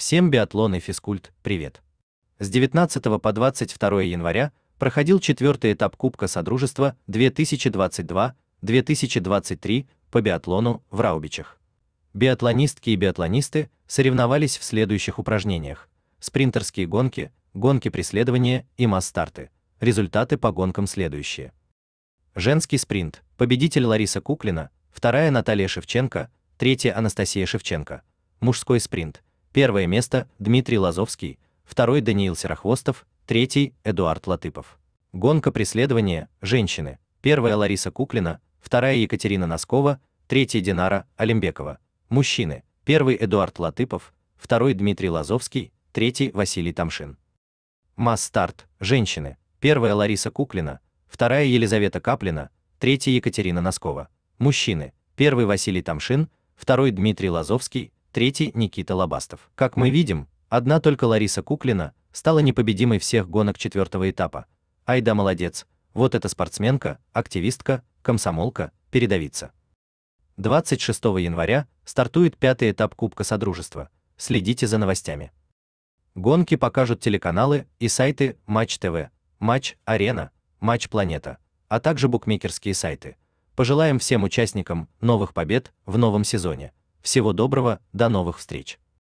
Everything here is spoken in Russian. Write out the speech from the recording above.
Всем биатлон и физкульт, привет! С 19 по 22 января проходил четвертый этап Кубка Содружества 2022-2023 по биатлону в Раубичах. Биатлонистки и биатлонисты соревновались в следующих упражнениях. Спринтерские гонки, гонки преследования и масс-старты. Результаты по гонкам следующие. Женский спринт. Победитель Лариса Куклина, вторая Наталья Шевченко, третья Анастасия Шевченко. Мужской спринт. Первое место – Дмитрий Лазовский, второй – Даниил Серохвостов, третий – Эдуард Латыпов. Гонка преследования, женщины, первая – Лариса Куклина, вторая – Екатерина Носкова, третья – Динара Олимбекова. Мужчины, первый – Эдуард Латыпов, второй – Дмитрий Лазовский, третий – Василий Тамшин. Масс-старт, женщины, первая – Лариса Куклина, вторая – Елизавета Каплина, третья – Екатерина Носкова. Мужчины, первый – Василий Тамшин, второй – Дмитрий Лазовский, третий – Никита Лобастов. Как мы видим, одна только Лариса Куклина стала непобедимой всех гонок четвертого этапа. Айда молодец, вот эта спортсменка, активистка, комсомолка, передовица. 26 января стартует пятый этап Кубка Содружества. Следите за новостями. Гонки покажут телеканалы и сайты Матч ТВ, Матч Арена, Матч Планета, а также букмекерские сайты. Пожелаем всем участникам новых побед в новом сезоне. Всего доброго, до новых встреч!